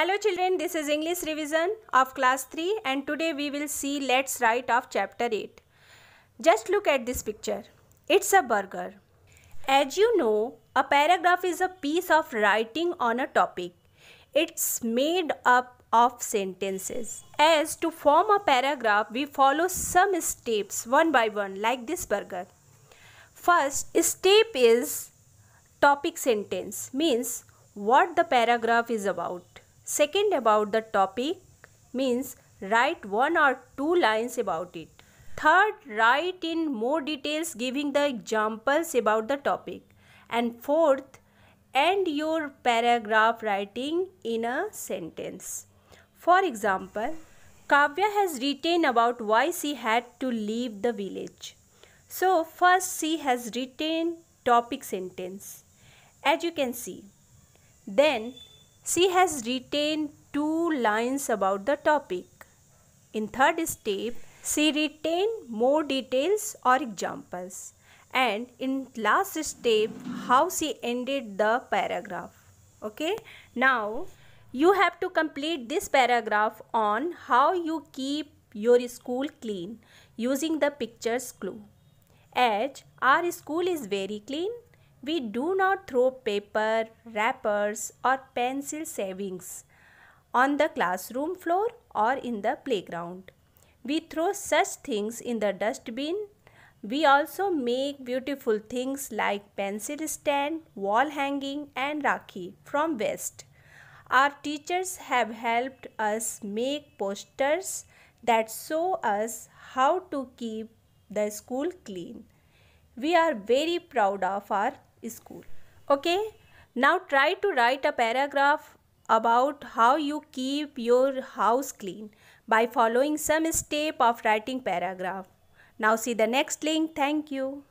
Hello children, this is English revision of class 3 and today we will see let's write of chapter 8. Just look at this picture. It's a burger. As you know, a paragraph is a piece of writing on a topic. It's made up of sentences. As to form a paragraph, we follow some steps one by one like this burger. First step is topic sentence means what the paragraph is about Second about the topic means write one or two lines about it. Third, write in more details giving the examples about the topic. And fourth, end your paragraph writing in a sentence. For example, Kavya has written about why she had to leave the village. So, first she has written topic sentence as you can see. Then she has retained two lines about the topic. In third step, she retained more details or examples. And in last step, how she ended the paragraph. Okay. Now, you have to complete this paragraph on how you keep your school clean using the pictures clue. As Our school is very clean we do not throw paper, wrappers or pencil savings on the classroom floor or in the playground. We throw such things in the dustbin. We also make beautiful things like pencil stand, wall hanging and rakhi from waste. Our teachers have helped us make posters that show us how to keep the school clean. We are very proud of our school okay now try to write a paragraph about how you keep your house clean by following some step of writing paragraph now see the next link thank you